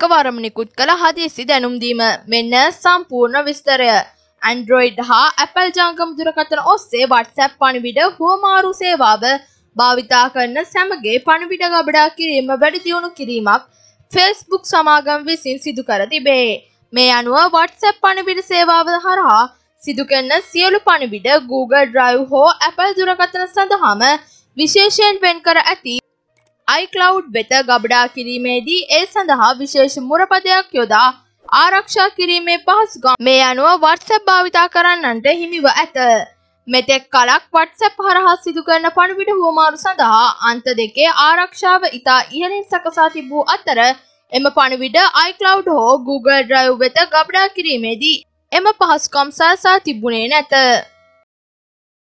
එකවරම නිකුත් කළ හදිසි දැනුම්දීම මෙන්න සම්පූර්ණ විස්තරය. ඇන්ඩරෝයිඩ් හා ඇපල් ජංගම දුරකතන ඔස්සේ වටසැප් පණිවිඩ හුවමාරු සේවාව භාවිතා කරන සැමගේ පණිවිඩ ගබඩා කිරීම වැඩි දියුණු කිරීමක් ෆෙල්ස්බුක් සමාගම් විසින් සිදු කර තිබේ. මේ අනුව වටසැප් පණිවිඩ සේවාව හරහා සිදු කරන සියලු පණිවිඩ Google Drive හෝ Apple දුරකථන සඳහාම විශේෂයෙන් වෙන් කර ඇති iCloud වෙත ගබඩා කිරීමේදී ඒ සඳහා විශේෂ මුරපදයක් යොදා ආරක්ෂා කිරීමේ පහසුකම් මේ අනුව WhatsApp භාවිතා කරන්නන්ට හිමිව ඇත. මෙතෙක් කලක් WhatsApp හරහා සිදු කරන පණිවිඩ හුවමාරු සඳහා අන්ත දෙකේ ආරක්ෂාව ඉතා ඉහළින් සකසා තිබූ අතර එම පණිවිඩ iCloud හෝ Google Drive වෙත ගබඩා කිරීමේදී එම පහසුකම් සලසා තිබුණේ නැත.